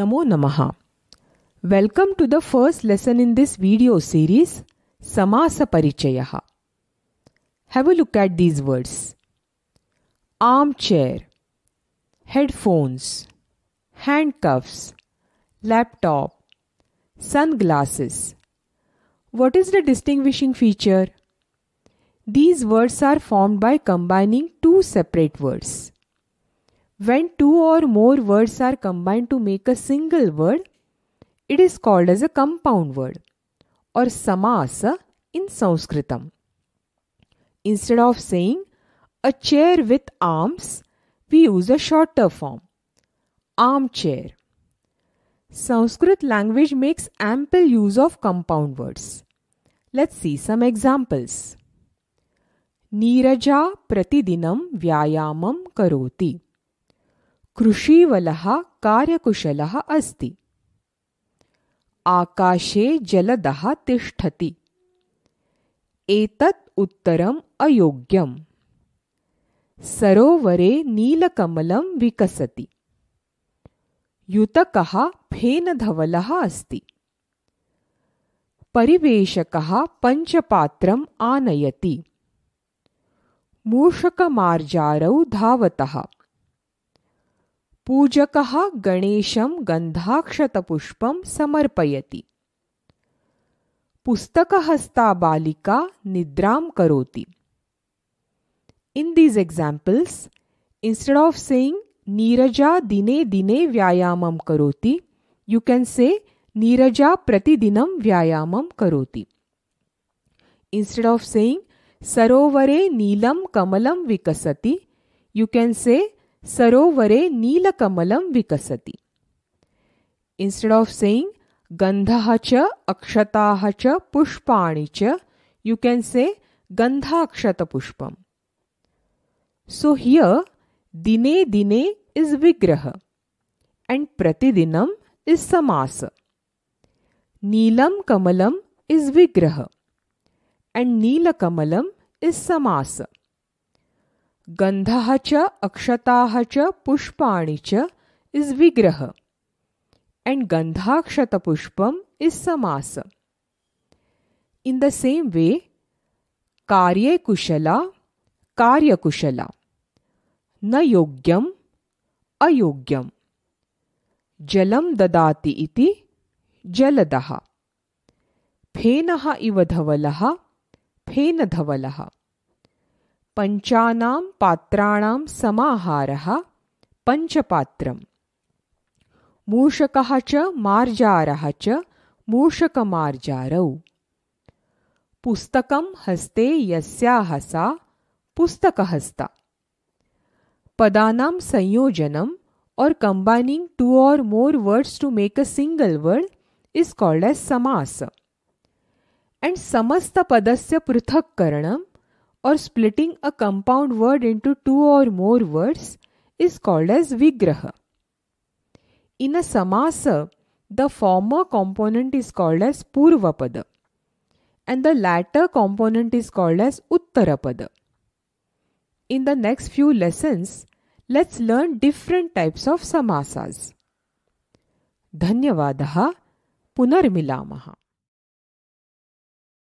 Namo Namaha. Welcome to the first lesson in this video series Samasa Parichayaha. Have a look at these words armchair, headphones, handcuffs, laptop, sunglasses. What is the distinguishing feature? These words are formed by combining two separate words. When two or more words are combined to make a single word, it is called as a compound word or samasa in Sanskritam. Instead of saying a chair with arms, we use a shorter form armchair. Sanskrit language makes ample use of compound words. Let's see some examples. Niraja pratidinam vyayamam karoti. कृषीवलः कार्यकुशलः अस्ति आकाशे जलदः तिष्ठति एतत् उत्तरम् अयोग्यम् सरोवरे नीलकमलं विकसति युतकः फेनधवलः अस्ति परिवेशकः पञ्चपात्रम् आनयति मूषकमार्जारौ धावतः पूजक गणेश गन्धाक्षतपुष्पं समर्पयति पुस्तकहस्ता बालिका निद्रां करोति in these examples instead of saying Neerja दिने दिने व्यायामं करोति यु केन् से नीरजा प्रतिदिनं व्यायामं करोति इन्स्टेड् आफ् सेयिङ्ग् सरोवरे नीलम कमलं विकसति यु केन् से सरोवरे नीलकमल विकसति इन्स्टेड् ऑफ सेयिङ्ग् गन्धः च अक्षताः च पुष्पाणि च से गन्धाक्षतपुष्पम् सो ह्य दिने दिने इस् विग्रह एंड प्रतिदिन इज समास नीलं कमलम् इस् विग्रह एंड नीलकमल इज समास गंधा च अक्षता च च इज विग्रह एंड गंधाक्षत पुष्पम इज समास इन द सेम वे कार्ये कुशला कार्यकुशला न योग्यम अयोग्यम जलम ददाति इति जलदहा फेन इव फेन धवलहा पञ्चानां पात्राणां समाहारः पञ्चपात्रम् मूषकः च मार्जारः च मूषकमार्जारौ पुस्तकं हस्ते यस्याः सा पुस्तकहस्ता पदानां संयोजनम और combining two or more words to make a single word is called as समास एंड समस्त पदस्य पृथक्करणम or splitting a compound word into two or more words is called as vigraha. In a samasa, the former component is called as purvapada and the latter component is called as uttarapada. In the next few lessons, let's learn different types of samasas. धन्यवादः पुनर्मिलामः